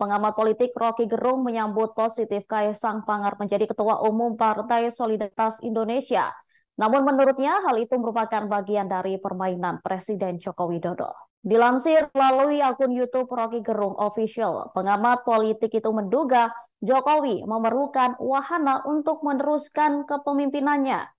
Pengamat politik Rocky Gerung menyambut positif Kaisang Pangar menjadi Ketua Umum Partai Solidaritas Indonesia. Namun menurutnya hal itu merupakan bagian dari permainan Presiden Joko Widodo. Dilansir melalui akun YouTube Rocky Gerung Official, pengamat politik itu menduga Jokowi memerlukan wahana untuk meneruskan kepemimpinannya.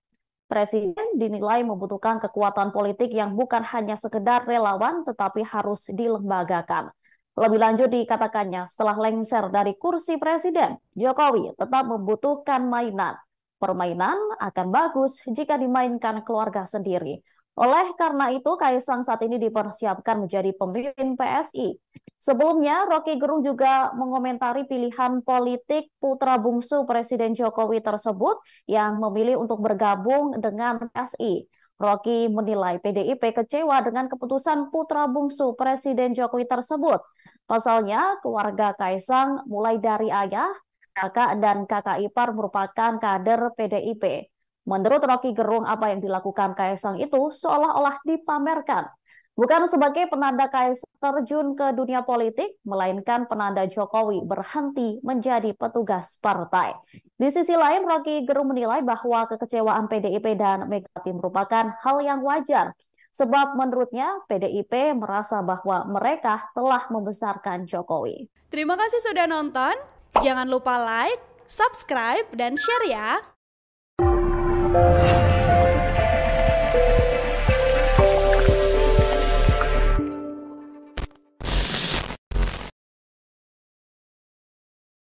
Presiden dinilai membutuhkan kekuatan politik yang bukan hanya sekedar relawan tetapi harus dilembagakan. Lebih lanjut dikatakannya, setelah lengser dari kursi presiden, Jokowi tetap membutuhkan mainan. Permainan akan bagus jika dimainkan keluarga sendiri. Oleh karena itu, Kaisang saat ini dipersiapkan menjadi pemimpin PSI. Sebelumnya, Rocky Gerung juga mengomentari pilihan politik putra bungsu Presiden Jokowi tersebut yang memilih untuk bergabung dengan PSI. Rocky menilai PDIP kecewa dengan keputusan putra bungsu Presiden Jokowi tersebut. Pasalnya, keluarga Kaisang mulai dari ayah, kakak, dan kakak ipar merupakan kader PDIP. Menurut Rocky Gerung, apa yang dilakukan Kaisang itu seolah-olah dipamerkan Bukan sebagai penanda Kaisar terjun ke dunia politik, melainkan penanda Jokowi berhenti menjadi petugas partai. Di sisi lain, Rocky Gerung menilai bahwa kekecewaan PDIP dan Megawati merupakan hal yang wajar sebab menurutnya PDIP merasa bahwa mereka telah membesarkan Jokowi. Terima kasih sudah nonton. Jangan lupa like, subscribe, dan share ya.